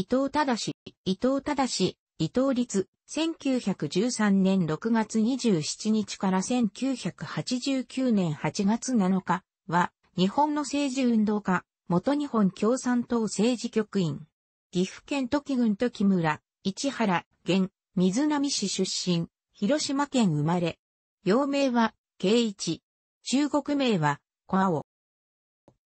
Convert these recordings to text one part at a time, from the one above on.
伊藤忠、伊藤忠、伊藤律、1913年6月27日から1989年8月7日は、日本の政治運動家、元日本共産党政治局員。岐阜県時郡時村、市原、現、水波市出身、広島県生まれ。幼名は、慶一。中国名は、小青。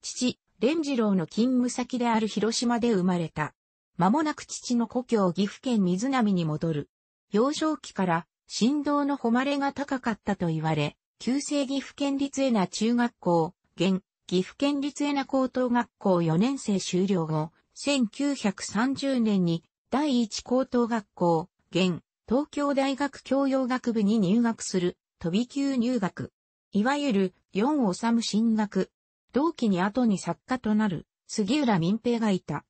父、蓮次郎の勤務先である広島で生まれた。間もなく父の故郷岐阜県水波に戻る。幼少期から振動の誉れが高かったと言われ、旧制岐阜県立エナ中学校、現、岐阜県立エナ高等学校4年生終了後、1930年に第一高等学校、現、東京大学教養学部に入学する、飛び級入学。いわゆる、4を治進学。同期に後に作家となる、杉浦民平がいた。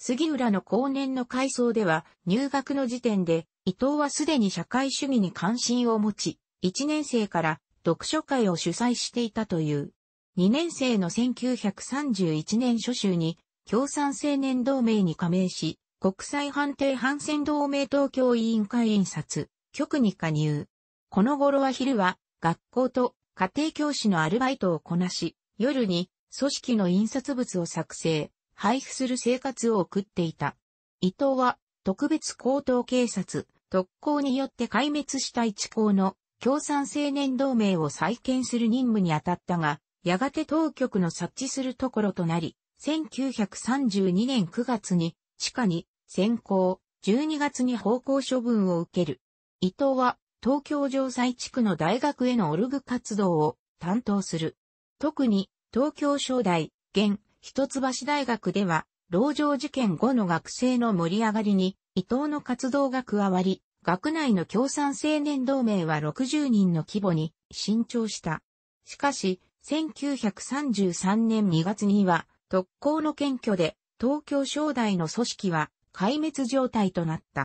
杉浦の後年の回想では、入学の時点で、伊藤はすでに社会主義に関心を持ち、1年生から読書会を主催していたという。2年生の1931年初秋に、共産青年同盟に加盟し、国際判定反戦同盟東京委員会印刷、局に加入。この頃は昼は、学校と家庭教師のアルバイトをこなし、夜に組織の印刷物を作成、配布する生活を送っていた。伊藤は特別高等警察特攻によって壊滅した一校の共産青年同盟を再建する任務に当たったが、やがて当局の察知するところとなり、1932年9月に地下に先行、12月に方向処分を受ける。伊藤は東京城西地区の大学へのオルグ活動を担当する。特に東京商大、現一橋大学では、牢城事件後の学生の盛り上がりに、伊藤の活動が加わり、学内の共産青年同盟は60人の規模に伸長した。しかし、1933年2月には、特攻の検挙で、東京商大の組織は壊滅状態となった。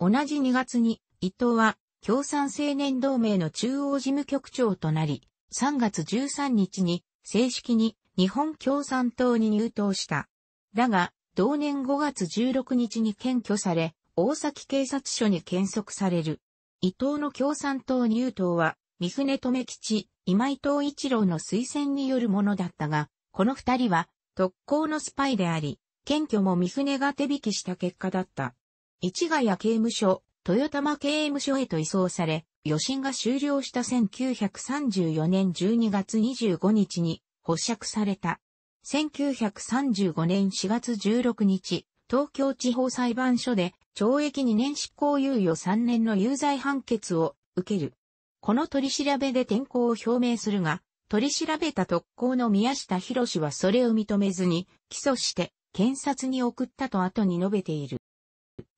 同じ2月に、伊藤は共産青年同盟の中央事務局長となり、3月13日に正式に日本共産党に入党した。だが、同年5月16日に検挙され、大崎警察署に検測される。伊藤の共産党入党は、三船留吉、今井藤一郎の推薦によるものだったが、この二人は特攻のスパイであり、検挙も三船が手引きした結果だった。市ヶ谷刑務所、豊玉刑務所へと移送され、余震が終了した1934年12月25日に保釈された。1935年4月16日、東京地方裁判所で懲役2年執行猶予3年の有罪判決を受ける。この取り調べで転校を表明するが、取り調べた特攻の宮下博士はそれを認めずに、起訴して検察に送ったと後に述べている。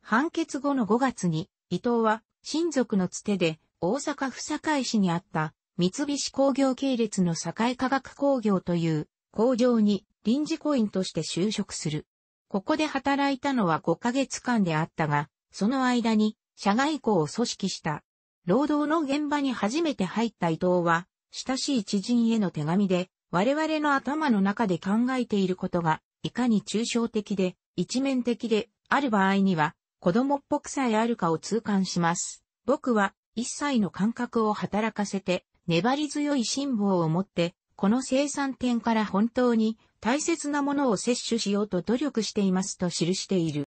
判決後の5月に、伊藤は親族のつてで大阪府堺市にあった三菱工業系列の境化学工業という工場に臨時コインとして就職する。ここで働いたのは5ヶ月間であったが、その間に社外交を組織した。労働の現場に初めて入った伊藤は、親しい知人への手紙で、我々の頭の中で考えていることが、いかに抽象的で、一面的で、ある場合には、子供っぽくさえあるかを痛感します。僕は、一切の感覚を働かせて、粘り強い辛抱を持って、この生産点から本当に大切なものを摂取しようと努力していますと記している。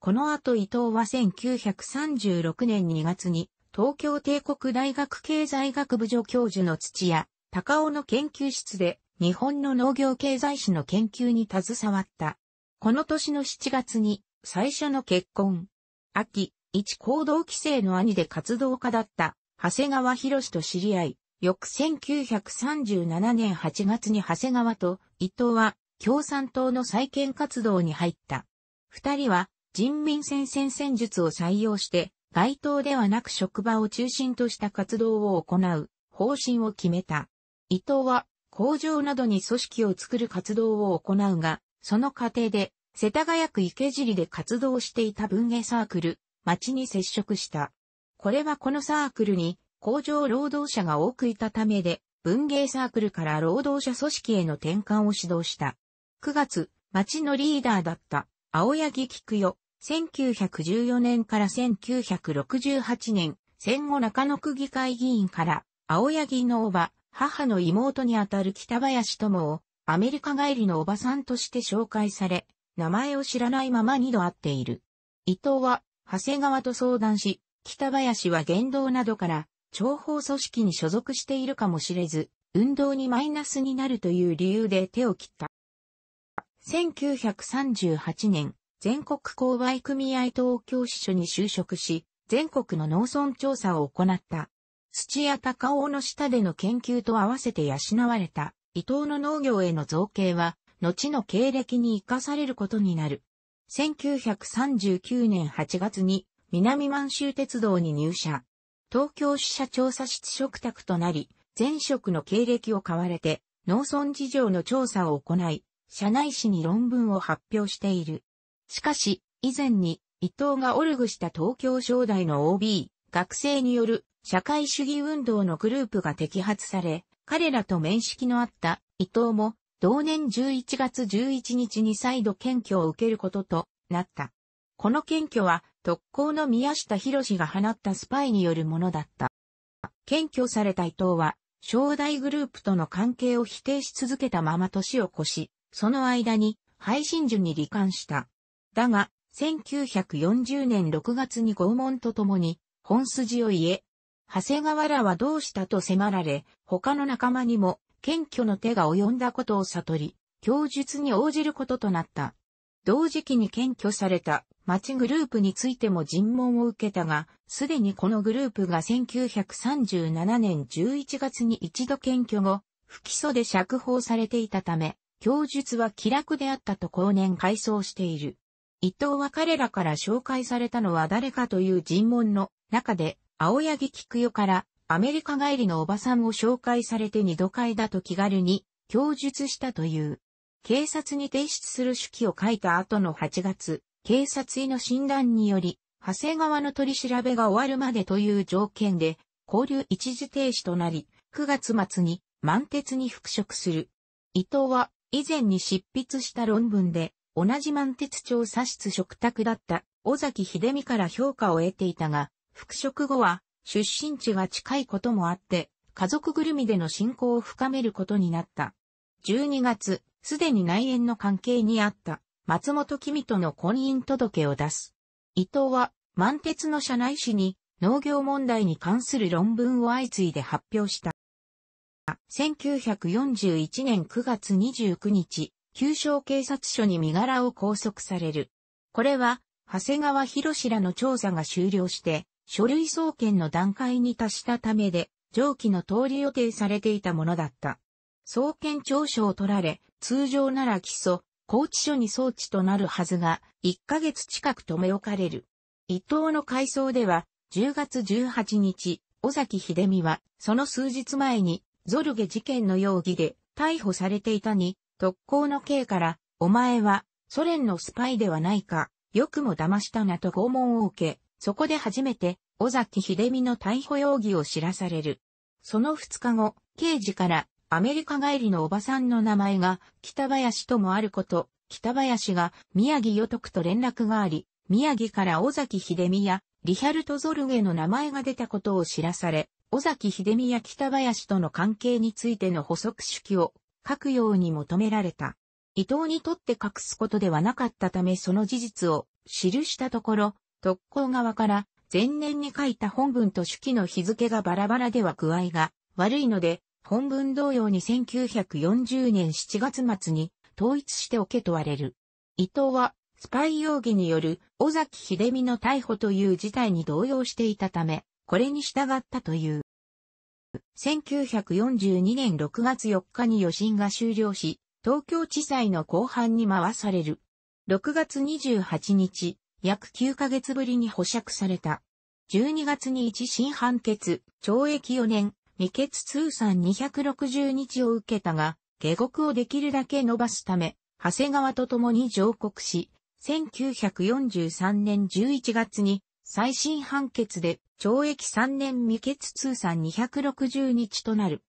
この後伊藤は1936年2月に東京帝国大学経済学部助教授の土屋高尾の研究室で日本の農業経済史の研究に携わった。この年の7月に最初の結婚。秋、一行動規制の兄で活動家だった長谷川博士と知り合い、翌1937年8月に長谷川と伊藤は共産党の再建活動に入った。二人は人民戦線戦術を採用して街頭ではなく職場を中心とした活動を行う方針を決めた。伊藤は工場などに組織を作る活動を行うが、その過程で世田谷区池尻で活動していた文芸サークル、町に接触した。これはこのサークルに工場労働者が多くいたためで、文芸サークルから労働者組織への転換を指導した。9月、町のリーダーだった青柳菊代、1914年から1968年、戦後中野区議会議員から青柳のおば、母の妹にあたる北林友をアメリカ帰りのおばさんとして紹介され、名前を知らないまま2度会っている。伊藤は、長谷川と相談し、北林は言動などから、諜報組織に所属しているかもしれず、運動にマイナスになるという理由で手を切った。1938年、全国購買組合東京支所に就職し、全国の農村調査を行った。土屋高尾の下での研究と合わせて養われた伊藤の農業への造形は、後の経歴に生かされることになる。1939年8月に南満州鉄道に入社。東京支社調査室嘱託となり、前職の経歴を買われて、農村事情の調査を行い、社内誌に論文を発表している。しかし、以前に、伊藤がオルグした東京商大の OB、学生による社会主義運動のグループが摘発され、彼らと面識のあった伊藤も、同年11月11日に再度検挙を受けることとなった。この検挙は特攻の宮下博士が放ったスパイによるものだった。検挙された伊藤は、正代グループとの関係を否定し続けたまま年を越し、その間に、配信所に罹患した。だが、1940年6月に拷問とともに、本筋を言え、長谷川らはどうしたと迫られ、他の仲間にも、検挙の手が及んだことを悟り、供述に応じることとなった。同時期に検挙された町グループについても尋問を受けたが、すでにこのグループが1937年11月に一度検挙後、不起訴で釈放されていたため、供述は気楽であったと後年回想している。伊藤は彼らから紹介されたのは誰かという尋問の中で、青柳菊代からアメリカ帰りのおばさんを紹介されて二度会だと気軽に供述したという。警察に提出する手記を書いた後の8月、警察医の診断により、長谷川の取り調べが終わるまでという条件で、交流一時停止となり、9月末に満鉄に復職する。伊藤は以前に執筆した論文で、同じ満鉄調査室嘱託だった尾崎秀美から評価を得ていたが、復職後は出身地が近いこともあって、家族ぐるみでの信仰を深めることになった。12月、すでに内縁の関係にあった松本君との婚姻届を出す。伊藤は満鉄の社内誌に農業問題に関する論文を相次いで発表した。1941年9月29日、旧省警察署に身柄を拘束される。これは、長谷川博士らの調査が終了して、書類送検の段階に達したためで、上記の通り予定されていたものだった。総検調書を取られ、通常なら基礎、拘置所に装置となるはずが、1ヶ月近く留め置かれる。伊藤の回想では、10月18日、尾崎秀美は、その数日前に、ゾルゲ事件の容疑で逮捕されていたに、特攻の刑から、お前は、ソ連のスパイではないか、よくも騙したなと拷問を受け、そこで初めて、尾崎秀美の逮捕容疑を知らされる。その2日後、刑事から、アメリカ帰りのおばさんの名前が北林ともあること、北林が宮城与徳と連絡があり、宮城から尾崎秀美やリヒャルト・ゾルゲの名前が出たことを知らされ、尾崎秀美や北林との関係についての補足手記を書くように求められた。伊藤にとって隠すことではなかったためその事実を記したところ、特攻側から前年に書いた本文と手記の日付がバラバラでは具合が悪いので、本文同様に1940年7月末に統一しておけと割れる。伊藤は、スパイ容疑による尾崎秀美の逮捕という事態に動揺していたため、これに従ったという。1942年6月4日に余震が終了し、東京地裁の後半に回される。6月28日、約9ヶ月ぶりに保釈された。12月に一審判決、懲役4年、未決通算260日を受けたが、下獄をできるだけ伸ばすため、長谷川と共に上告し、1943年11月に最新判決で懲役3年未決通算260日となる。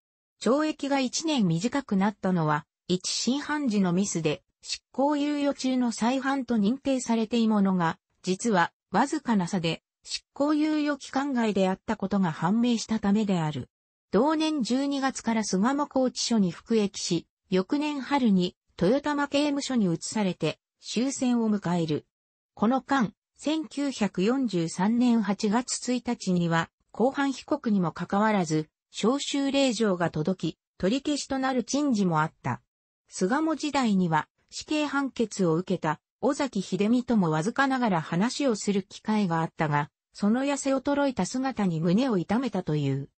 懲役が1年短くなったのは、一審判時のミスで執行猶予中の再犯と認定されているものが、実はわずかな差で執行猶予期間外であったことが判明したためである。同年12月から菅間拘置所に服役し、翌年春に豊玉刑務所に移されて終戦を迎える。この間、1943年8月1日には、後半被告にもかかわらず、招集令状が届き、取り消しとなる陳事もあった。菅も時代には死刑判決を受けた尾崎秀美ともわずかながら話をする機会があったが、その痩せ衰えた姿に胸を痛めたという。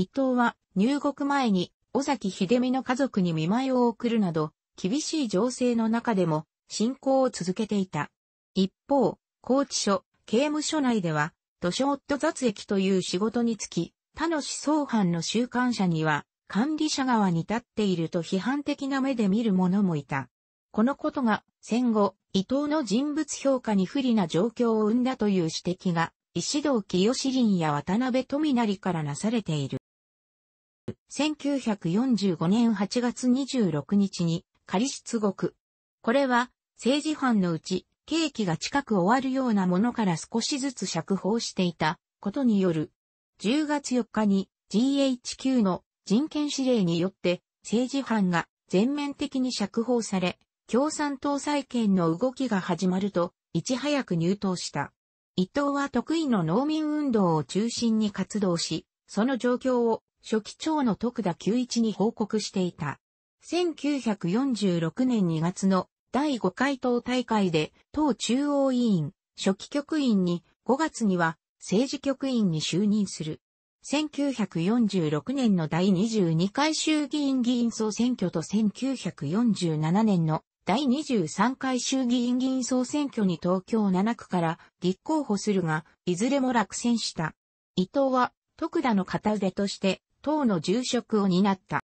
伊藤は入国前に尾崎秀美の家族に見舞いを送るなど、厳しい情勢の中でも信仰を続けていた。一方、拘置所、刑務所内では、図書夫雑役という仕事につき、他の思想犯の習慣者には、管理者側に立っていると批判的な目で見る者もいた。このことが戦後、伊藤の人物評価に不利な状況を生んだという指摘が、石堂清志林や渡辺富成からなされている。1945年8月26日に仮出国。これは政治犯のうち刑期が近く終わるようなものから少しずつ釈放していたことによる。10月4日に GHQ の人権指令によって政治犯が全面的に釈放され、共産党再建の動きが始まると、いち早く入党した。伊藤は得意の農民運動を中心に活動し、その状況を初期長の徳田久一に報告していた。1946年2月の第5回党大会で、党中央委員、初期局員に5月には政治局員に就任する。1946年の第22回衆議院議員総選挙と1947年の第23回衆議院議員総選挙に東京7区から立候補するが、いずれも落選した。伊藤は、徳田の片腕として、党の重職を担った。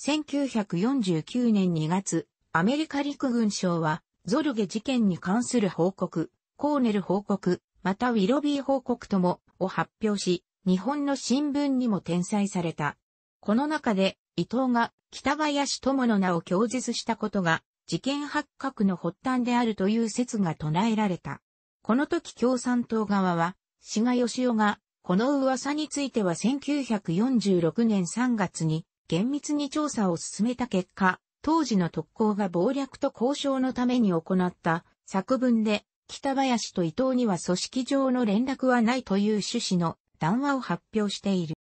1949年2月、アメリカ陸軍省は、ゾルゲ事件に関する報告、コーネル報告、またウィロビー報告とも、を発表し、日本の新聞にも転載された。この中で、伊藤が北林智の名を供述したことが、事件発覚の発端であるという説が唱えられた。この時共産党側は、志賀義雄がこの噂については1946年3月に厳密に調査を進めた結果、当時の特攻が謀略と交渉のために行った作文で北林と伊藤には組織上の連絡はないという趣旨の談話を発表している。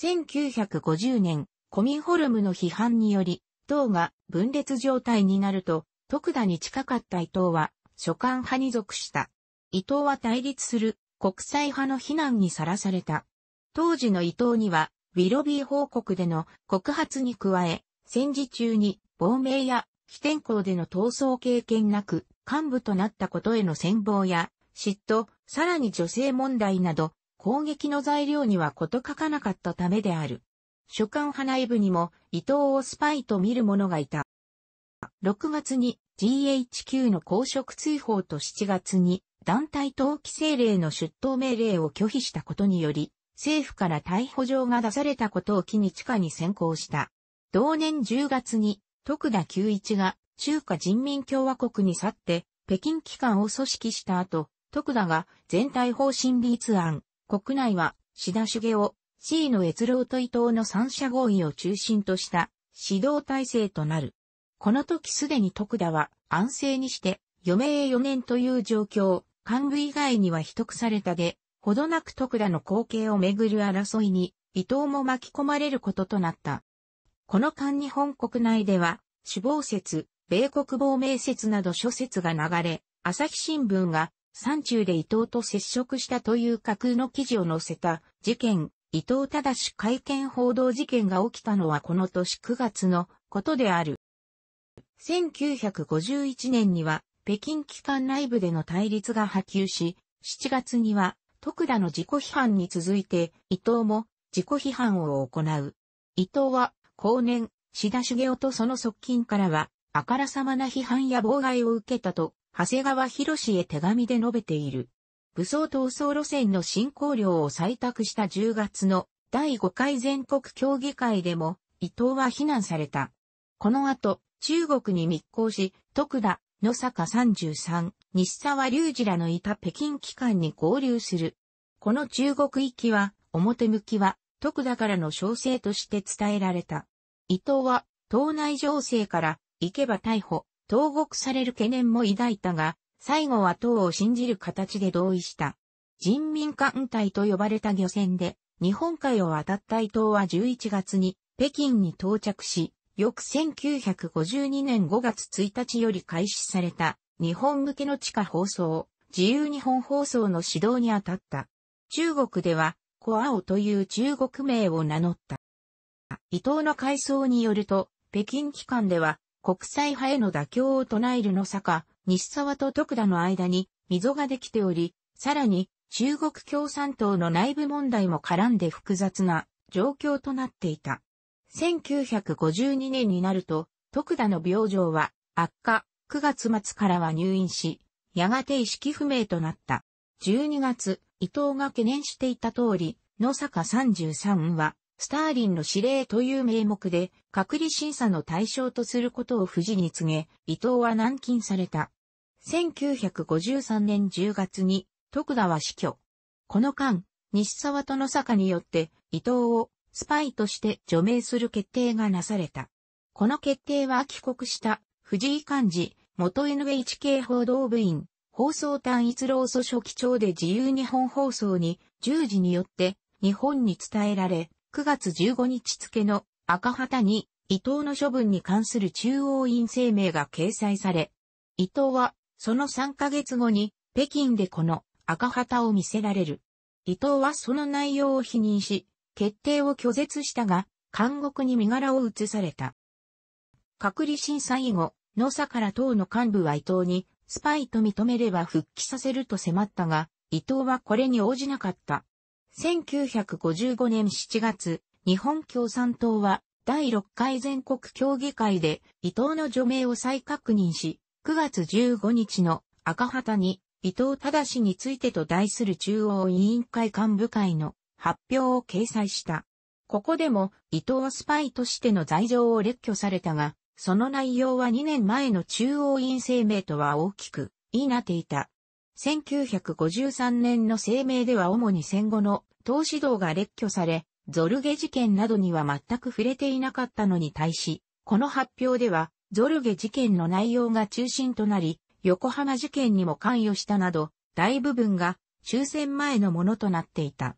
1950年、コミンホルムの批判により、党が分裂状態になると、徳田に近かった伊藤は、所管派に属した。伊藤は対立する国際派の非難にさらされた。当時の伊藤には、ウィロビー報告での告発に加え、戦時中に亡命や非天候での闘争経験なく幹部となったことへの戦望や嫉妬、さらに女性問題など攻撃の材料にはこと書かなかったためである。書簡派内部にも伊藤をスパイと見る者がいた。6月に GHQ の公職追放と7月に団体登記制令の出頭命令を拒否したことにより、政府から逮捕状が出されたことを機に地下に先行した。同年10月に、徳田久一が中華人民共和国に去って、北京機関を組織した後、徳田が全体方針立案、国内は、志田茂雄、C の越郎と伊藤の三者合意を中心とした指導体制となる。この時すでに徳田は安静にして余命4年という状況、幹部以外には秘匿されたで、ほどなく徳田の後継をめぐる争いに、伊藤も巻き込まれることとなった。この間日本国内では、首謀説、米国亡命説など諸説が流れ、朝日新聞が山中で伊藤と接触したという架空の記事を載せた事件、伊藤し会見報道事件が起きたのはこの年9月のことである。1951年には北京機関内部での対立が波及し、7月には、徳田の自己批判に続いて、伊藤も自己批判を行う。伊藤は、後年、志田茂雄とその側近からは、あからさまな批判や妨害を受けたと、長谷川博士へ手紙で述べている。武装闘争路線の進行量を採択した10月の第5回全国協議会でも、伊藤は非難された。この後、中国に密航し、徳田、野坂33、西沢隆二らのいた北京機関に合流する。この中国行きは、表向きは、徳田からの小生として伝えられた。伊藤は、党内情勢から、行けば逮捕、投獄される懸念も抱いたが、最後は党を信じる形で同意した。人民艦隊と呼ばれた漁船で、日本海を渡った伊藤は11月に、北京に到着し、翌1952年5月1日より開始された日本向けの地下放送、自由日本放送の指導にあたった。中国では、コアオという中国名を名乗った。伊藤の回想によると、北京機関では、国際派への妥協を唱えるの坂、西沢と徳田の間に溝ができており、さらに中国共産党の内部問題も絡んで複雑な状況となっていた。1952年になると、徳田の病状は悪化、9月末からは入院し、やがて意識不明となった。12月、伊藤が懸念していた通り、野坂33は、スターリンの指令という名目で、隔離審査の対象とすることを富士に告げ、伊藤は軟禁された。1953年10月に、徳田は死去。この間、西沢と野坂によって、伊藤をスパイとして除名する決定がなされた。この決定は帰国した藤井幹事、元 NHK 報道部員、放送単一労組書記長で自由日本放送に十字によって日本に伝えられ、9月15日付の赤旗に伊藤の処分に関する中央院声明が掲載され、伊藤はその3ヶ月後に北京でこの赤旗を見せられる。伊藤はその内容を否認し、決定を拒絶したが、監獄に身柄を移された。隔離審査以後、野坂ら党の幹部は伊藤に、スパイと認めれば復帰させると迫ったが、伊藤はこれに応じなかった。1955年7月、日本共産党は第6回全国協議会で伊藤の除名を再確認し、9月15日の赤旗に伊藤忠についてと題する中央委員会幹部会の発表を掲載した。ここでも伊藤はスパイとしての罪状を列挙されたが、その内容は2年前の中央院声明とは大きく異なっていた。1953年の声明では主に戦後の党指導が列挙され、ゾルゲ事件などには全く触れていなかったのに対し、この発表では、ゾルゲ事件の内容が中心となり、横浜事件にも関与したなど、大部分が終戦前のものとなっていた。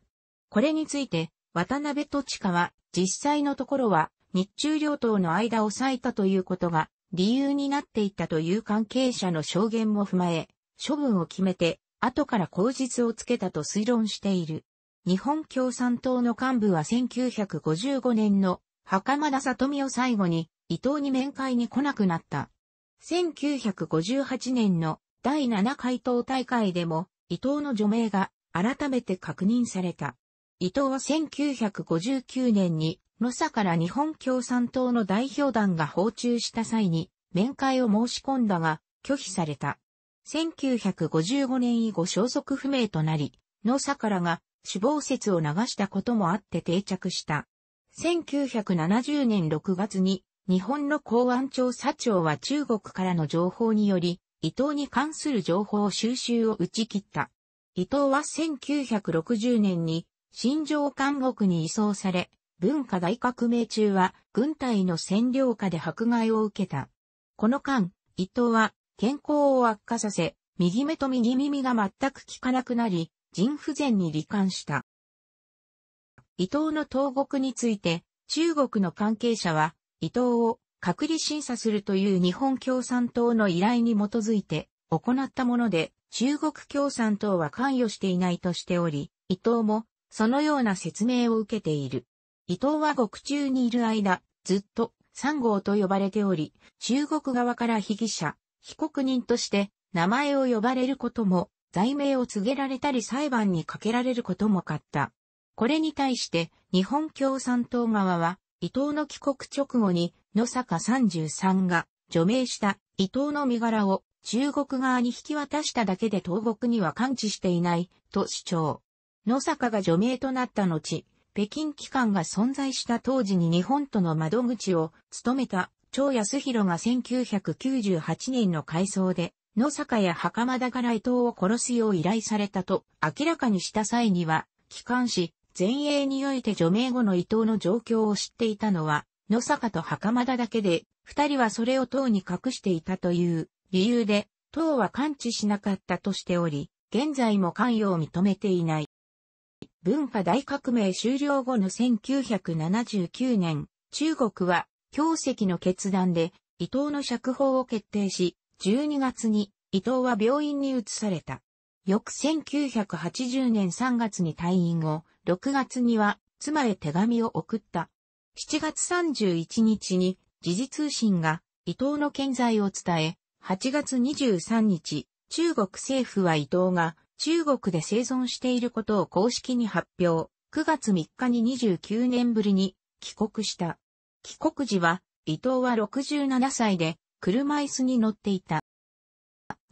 これについて、渡辺地下は、実際のところは、日中両党の間を割いたということが、理由になっていたという関係者の証言も踏まえ、処分を決めて、後から口実をつけたと推論している。日本共産党の幹部は1955年の袴田里美を最後に伊藤に面会に来なくなった。1958年の第7回党大会でも伊藤の除名が改めて確認された。伊藤は1959年に、ロサから日本共産党の代表団が訪中した際に、面会を申し込んだが、拒否された。1955年以後消息不明となり、野らが死亡説を流したこともあって定着した。1970年6月に日本の公安調査長は中国からの情報により、伊藤に関する情報収集を打ち切った。伊藤は1960年に新城監獄に移送され、文化大革命中は軍隊の占領下で迫害を受けた。この間、伊藤は健康を悪化させ、右目と右耳が全く効かなくなり、腎不全に罹患した。伊藤の投獄について、中国の関係者は、伊藤を隔離審査するという日本共産党の依頼に基づいて行ったもので、中国共産党は関与していないとしており、伊藤もそのような説明を受けている。伊藤は獄中にいる間、ずっと三号と呼ばれており、中国側から被疑者、被告人として名前を呼ばれることも、罪名を告げられたり裁判にかけられることもかった。これに対して日本共産党側は、伊藤の帰国直後に野坂33が除名した伊藤の身柄を中国側に引き渡しただけで東国には感知していないと主張。野坂が除名となった後、北京機関が存在した当時に日本との窓口を務めた張安弘が1998年の改装で、野坂や袴田から伊藤を殺すよう依頼されたと明らかにした際には、機関紙、前衛において除名後の伊藤の状況を知っていたのは、野坂と袴田だけで、二人はそれを党に隠していたという理由で、党は感知しなかったとしており、現在も関与を認めていない。文化大革命終了後の1979年、中国は、強石の決断で、伊藤の釈放を決定し、12月に伊藤は病院に移された。翌1980年3月に退院後、6月には妻へ手紙を送った。7月31日に時事通信が伊藤の健在を伝え、8月23日、中国政府は伊藤が中国で生存していることを公式に発表、9月3日に29年ぶりに帰国した。帰国時は、伊藤は67歳で、車椅子に乗っていた。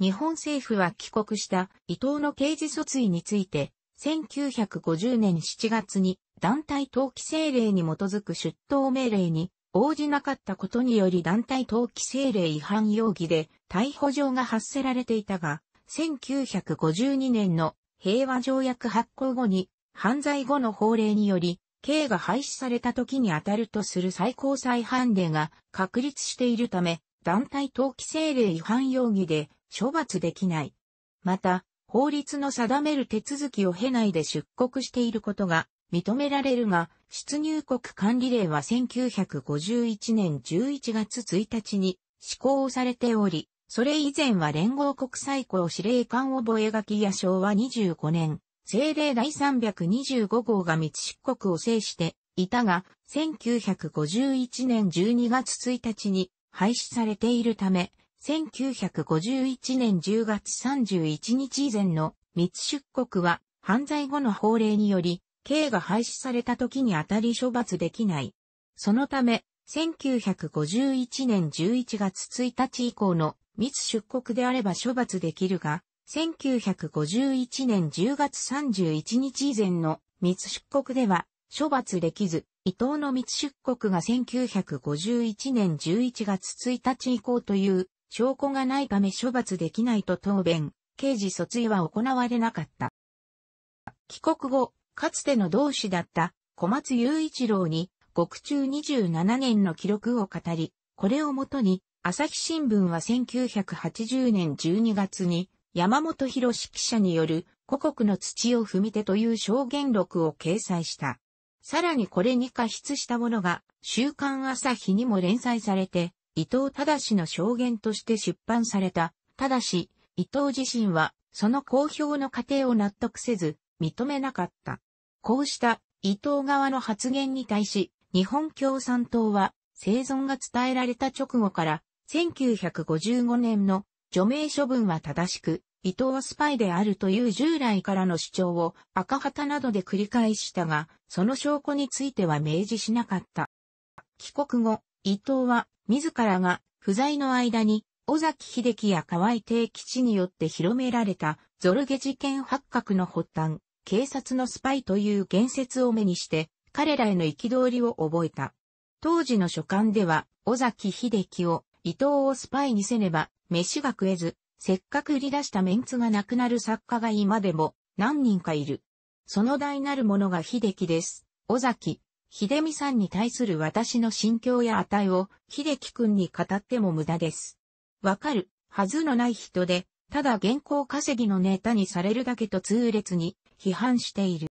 日本政府は帰国した伊藤の刑事訴追について、1950年7月に団体登記政令に基づく出頭命令に応じなかったことにより団体登記政令違反容疑で逮捕状が発せられていたが、1952年の平和条約発行後に犯罪後の法令により、刑が廃止された時に当たるとする最高裁判例が確立しているため、団体登記政令違反容疑で処罰できない。また、法律の定める手続きを経ないで出国していることが認められるが、出入国管理令は1951年11月1日に施行されており、それ以前は連合国最高司令官覚書や昭和25年、政令第325号が密出国を制していたが、1951年12月1日に廃止されているため、1951年10月31日以前の密出国は犯罪後の法令により、刑が廃止された時にあたり処罰できない。そのため、1951年11月1日以降の密出国であれば処罰できるが、1951年10月31日以前の密出国では処罰できず、伊藤の密出国が1951年11月1日以降という証拠がないため処罰できないと答弁、刑事訴追は行われなかった。帰国後、かつての同志だった小松雄一郎に獄中27年の記録を語り、これをもとに朝日新聞は1980年12月に山本博記者による古国の土を踏み手という証言録を掲載した。さらにこれに加筆したものが週刊朝日にも連載されて、伊藤忠の証言として出版された。ただし、伊藤自身はその公表の過程を納得せず認めなかった。こうした伊藤側の発言に対し、日本共産党は生存が伝えられた直後から1955年の除名処分は正しく、伊藤はスパイであるという従来からの主張を赤旗などで繰り返したが、その証拠については明示しなかった。帰国後、伊藤は自らが不在の間に、尾崎秀樹や河合定吉によって広められたゾルゲ事件発覚の発端、警察のスパイという言説を目にして、彼らへの憤りを覚えた。当時の書簡では、尾崎秀樹を伊藤をスパイにせねば、飯が食えず、せっかく売り出したメンツがなくなる作家が今でも何人かいる。その大なるものが秀樹です。尾崎、秀美さんに対する私の心境や値を秀樹くんに語っても無駄です。わかる、はずのない人で、ただ原稿稼ぎのネタにされるだけと痛烈に批判している。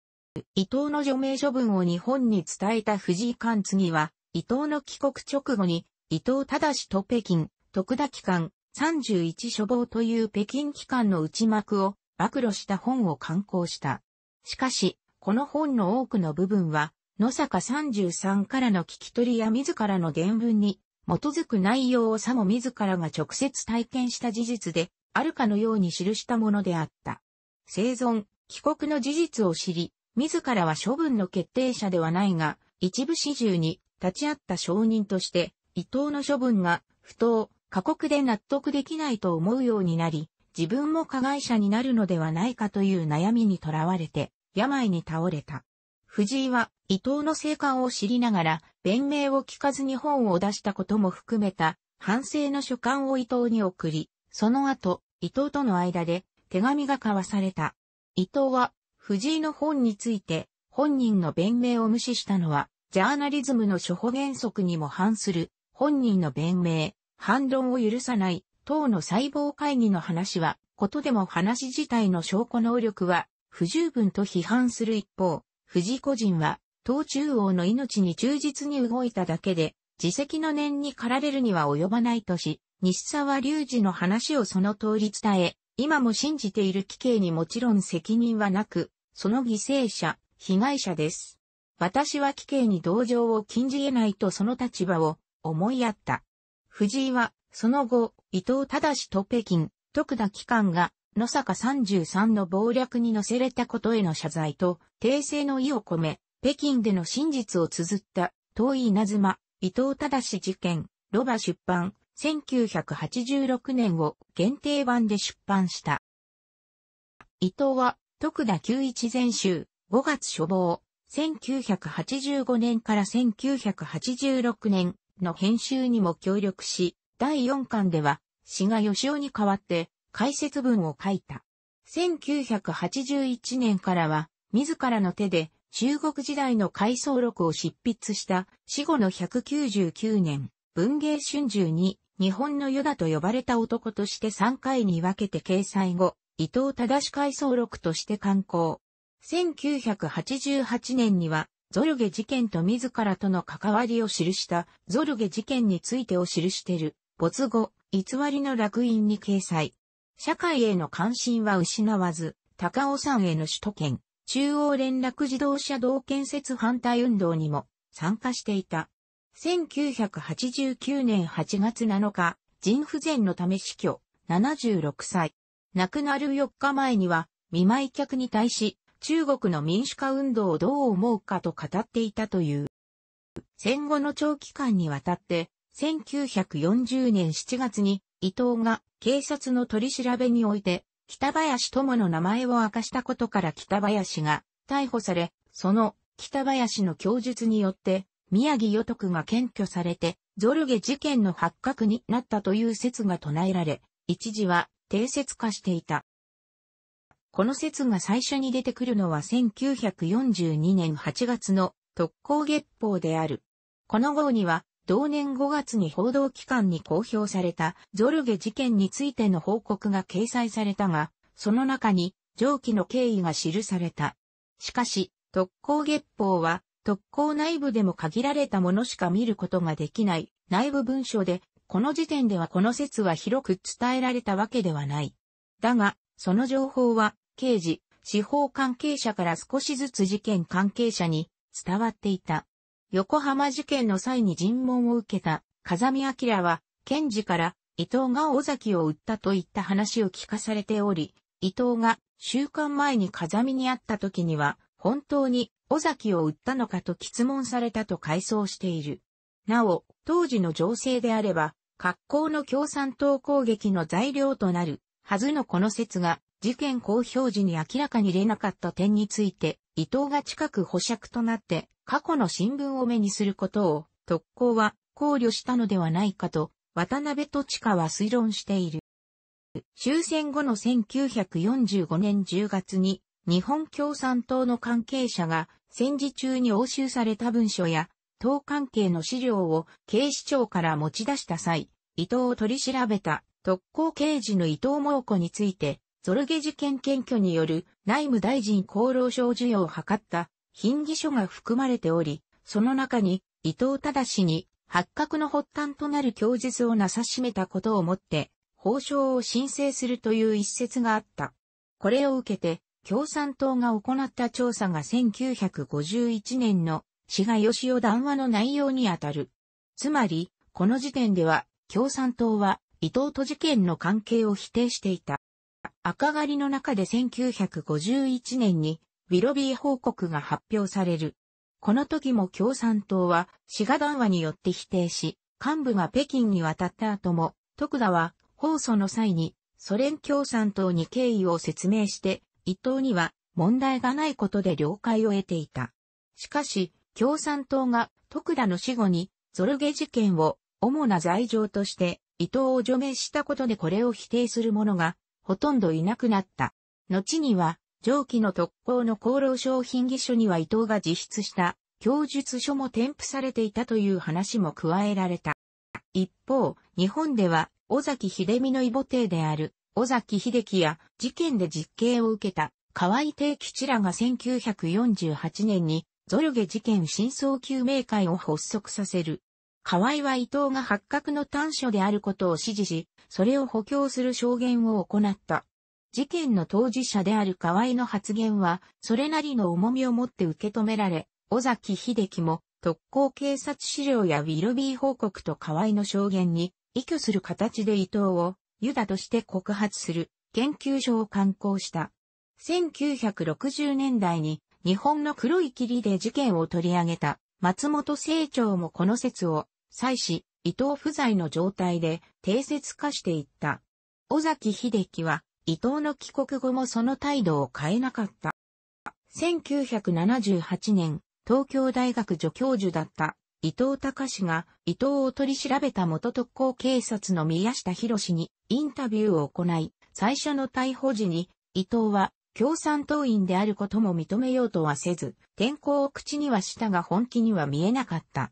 伊藤の除名処分を日本に伝えた藤井貫次は、伊藤の帰国直後に伊藤忠と北京、徳田機関、31書房という北京機関の内幕を暴露した本を刊行した。しかし、この本の多くの部分は、野坂33からの聞き取りや自らの原文に基づく内容をさも自らが直接体験した事実で、あるかのように記したものであった。生存、帰国の事実を知り、自らは処分の決定者ではないが、一部始終に立ち会った証人として、伊藤の処分が不当、過酷で納得できないと思うようになり、自分も加害者になるのではないかという悩みにとらわれて、病に倒れた。藤井は伊藤の生還を知りながら、弁明を聞かずに本を出したことも含めた、反省の書簡を伊藤に送り、その後、伊藤との間で手紙が交わされた。伊藤は藤井の本について本人の弁明を無視したのはジャーナリズムの初歩原則にも反する本人の弁明、反論を許さない、党の細胞会議の話は、ことでも話自体の証拠能力は、不十分と批判する一方、藤個人は、党中央の命に忠実に動いただけで、自責の念に駆られるには及ばないとし、西沢隆二の話をその通り伝え、今も信じている奇形にもちろん責任はなく、その犠牲者、被害者です。私は奇形に同情を禁じ得ないとその立場を思いやった。藤井は、その後、伊藤忠と北京、徳田機関が、野坂33の謀略に乗せれたことへの謝罪と、訂正の意を込め、北京での真実を綴った、遠い稲妻、伊藤忠事件、ロバ出版、1986年を限定版で出版した。伊藤は、徳田九一全集、5月初号、1985年から1986年、の編集にも協力し、第4巻では、志賀義雄に代わって解説文を書いた。1981年からは、自らの手で中国時代の回想録を執筆した死後の199年、文芸春秋に日本のヨダと呼ばれた男として3回に分けて掲載後、伊藤忠回想録として刊行。1988年にはゾルゲ事件と自らとの関わりを記したゾルゲ事件についてを記してる没後、偽りの楽院に掲載。社会への関心は失わず、高尾山への首都圏、中央連絡自動車道建設反対運動にも参加していた。1989年8月7日、腎不全のため死去、76歳。亡くなる4日前には、見舞客に対し、中国の民主化運動をどう思うかと語っていたという。戦後の長期間にわたって、1940年7月に伊藤が警察の取り調べにおいて、北林友の名前を明かしたことから北林が逮捕され、その北林の供述によって、宮城与徳が検挙されて、ゾルゲ事件の発覚になったという説が唱えられ、一時は定説化していた。この説が最初に出てくるのは1942年8月の特攻月報である。この号には、同年5月に報道機関に公表されたゾルゲ事件についての報告が掲載されたが、その中に上記の経緯が記された。しかし、特攻月報は特攻内部でも限られたものしか見ることができない内部文書で、この時点ではこの説は広く伝えられたわけではない。だが、その情報は刑事、司法関係者から少しずつ事件関係者に伝わっていた。横浜事件の際に尋問を受けた風見明は、検事から伊藤が尾崎を売ったといった話を聞かされており、伊藤が週間前に風見に会った時には、本当に尾崎を売ったのかと質問されたと回想している。なお、当時の情勢であれば、格好の共産党攻撃の材料となるはずのこの説が、事件公表時に明らかに出なかった点について、伊藤が近く保釈となって、過去の新聞を目にすることを、特攻は考慮したのではないかと、渡辺と近は推論している。終戦後の1945年10月に、日本共産党の関係者が戦時中に押収された文書や党関係の資料を警視庁から持ち出した際、伊藤を取り調べた特攻刑事の伊藤猛子についてゾルゲ事件検挙による内務大臣厚労省授与を図った品議書が含まれており、その中に伊藤忠に発覚の発端となる供述をなさしめたことをもって、報奨を申請するという一説があった。これを受けて、共産党が行った調査が1951年の志賀義雄談話の内容にあたる。つまり、この時点では、共産党は伊藤都事件の関係を否定していた。赤狩りの中で1951年にウィロビー報告が発表される。この時も共産党は、志賀談話によって否定し、幹部が北京に渡った後も、徳田は、放送の際に、ソ連共産党に敬意を説明して、伊藤には問題がないことで了解を得ていた。しかし、共産党が徳田の死後にゾルゲ事件を主な罪状として伊藤を除名したことでこれを否定する者がほとんどいなくなった。後には、上記の特攻の厚労省品議書には伊藤が自筆した供述書も添付されていたという話も加えられた。一方、日本では、尾崎秀美の異母帝である、尾崎秀樹や、事件で実刑を受けた、河合定吉らが1948年に、ゾルゲ事件真相究明会を発足させる、河合は伊藤が発覚の短所であることを指示し、それを補強する証言を行った。事件の当事者である河合の発言は、それなりの重みを持って受け止められ、尾崎秀樹も、特攻警察資料やウィルビー報告と河合の証言に、依拠する形で伊藤を、ユダとして告発する、研究所を刊行した。1960年代に、日本の黒い霧で事件を取り上げた。松本清張もこの説を、妻子、伊藤不在の状態で定説化していった。尾崎秀樹は、伊藤の帰国後もその態度を変えなかった。1978年、東京大学助教授だった伊藤隆が伊藤を取り調べた元特攻警察の宮下博にインタビューを行い、最初の逮捕時に伊藤は共産党員であることも認めようとはせず、転候を口にはしたが本気には見えなかった。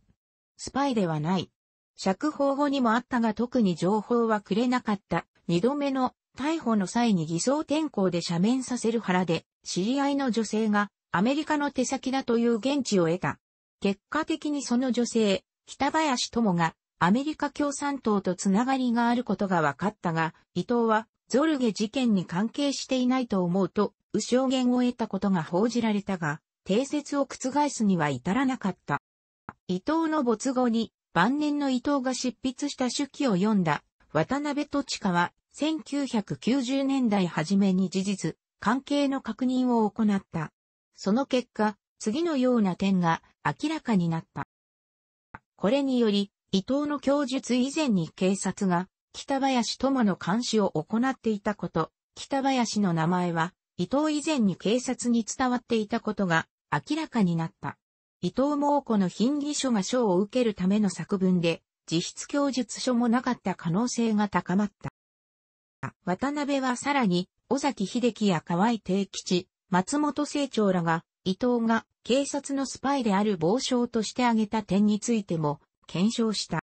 スパイではない。釈放後にもあったが特に情報はくれなかった。二度目の逮捕の際に偽装転候で赦面させる腹で、知り合いの女性がアメリカの手先だという現地を得た。結果的にその女性、北林友がアメリカ共産党とつながりがあることが分かったが、伊藤はゾルゲ事件に関係していないと思うと、右証言を得たことが報じられたが、定説を覆すには至らなかった。伊藤の没後に、晩年の伊藤が執筆した手記を読んだ、渡辺土近は、1990年代初めに事実、関係の確認を行った。その結果、次のような点が明らかになった。これにより、伊藤の供述以前に警察が北林友の監視を行っていたこと、北林の名前は、伊藤以前に警察に伝わっていたことが明らかになった。伊藤猛子の品議書が賞を受けるための作文で、自筆供述書もなかった可能性が高まった。渡辺はさらに、尾崎秀樹や河合定吉、松本清張らが、伊藤が警察のスパイである傍証として挙げた点についても、検証した。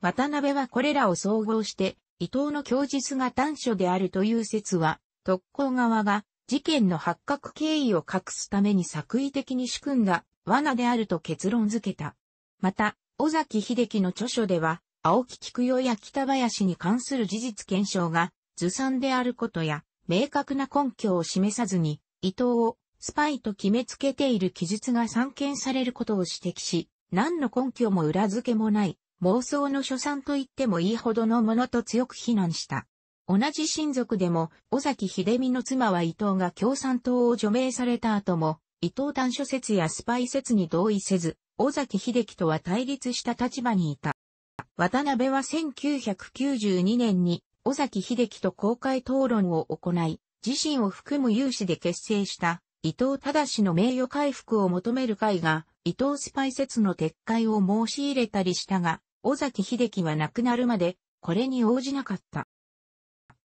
渡辺はこれらを総合して、伊藤の供述が短所であるという説は、特攻側が事件の発覚経緯を隠すために作為的に仕組んだ罠であると結論付けた。また、尾崎秀樹の著書では、青木菊代や北林に関する事実検証がずさんであることや、明確な根拠を示さずに、伊藤をスパイと決めつけている記述が散見されることを指摘し、何の根拠も裏付けもない妄想の所産と言ってもいいほどのものと強く非難した。同じ親族でも、尾崎秀美の妻は伊藤が共産党を除名された後も、伊藤短書説やスパイ説に同意せず、尾崎秀樹とは対立した立場にいた。渡辺は1992年に、尾崎秀樹と公開討論を行い、自身を含む有志で結成した、伊藤忠の名誉回復を求める会が、伊藤スパイ説の撤回を申し入れたりしたが、尾崎秀樹は亡くなるまで、これに応じなかった。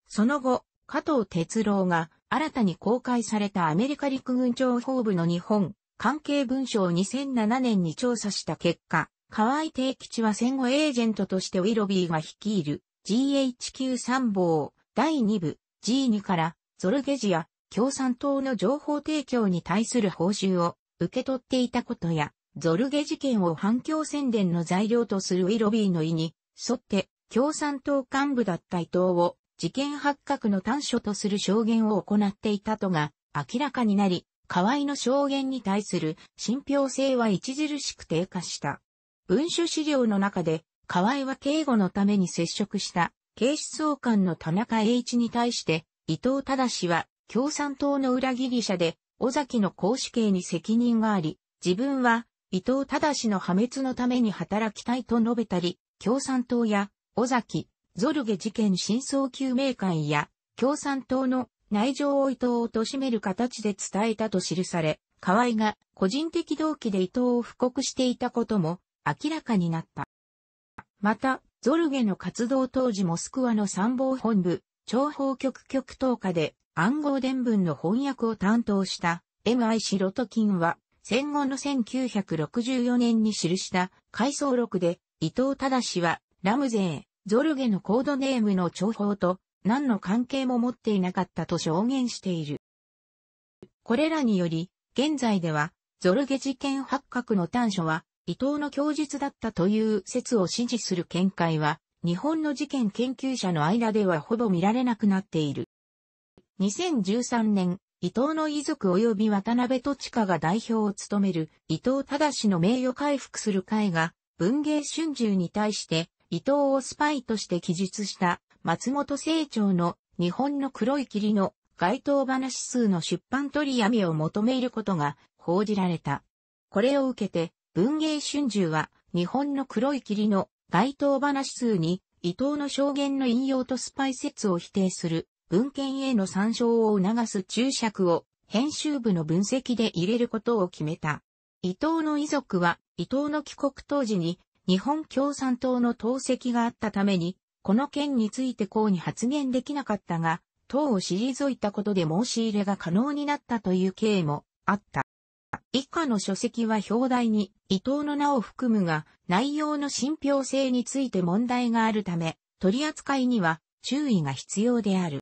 その後、加藤哲郎が新たに公開されたアメリカ陸軍情報部の日本関係文書を2007年に調査した結果、河合定吉は戦後エージェントとしてウィロビーが率いる GHQ 参謀第2部 G2 からゾルゲジア共産党の情報提供に対する報酬を受け取っていたことや、ゾルゲ事件を反共宣伝の材料とするウィロビーの意に沿って共産党幹部だった伊藤を事件発覚の端緒とする証言を行っていたとが明らかになり、河合の証言に対する信憑性は著しく低下した。文書資料の中で河合は警護のために接触した警視総監の田中栄一に対して伊藤忠は共産党の裏切り者で尾崎の公主刑に責任があり、自分は伊藤忠の破滅のために働きたいと述べたり、共産党や、尾崎、ゾルゲ事件真相究明会や、共産党の内情を伊藤を貶める形で伝えたと記され、河合が個人的動機で伊藤を布告していたことも明らかになった。また、ゾルゲの活動当時モスクワの参謀本部、諜報局局等下で暗号伝文の翻訳を担当した M.I. シロトキンは、戦後の1964年に記した回想録で、伊藤忠は、ラムゼー、ゾルゲのコードネームの重宝と、何の関係も持っていなかったと証言している。これらにより、現在では、ゾルゲ事件発覚の短所は、伊藤の供述だったという説を支持する見解は、日本の事件研究者の間ではほぼ見られなくなっている。2013年、伊藤の遺族及び渡辺と知が代表を務める伊藤忠の名誉回復する会が文芸春秋に対して伊藤をスパイとして記述した松本清張の日本の黒い霧の該当話数の出版取りやめを求めることが報じられた。これを受けて文芸春秋は日本の黒い霧の該当話数に伊藤の証言の引用とスパイ説を否定する文献への参照を促す注釈を編集部の分析で入れることを決めた。伊藤の遺族は伊藤の帰国当時に日本共産党の党籍があったために、この件についてこうに発言できなかったが、党を退いたことで申し入れが可能になったという経緯もあった。以下の書籍は表題に伊藤の名を含むが、内容の信憑性について問題があるため、取り扱いには注意が必要である。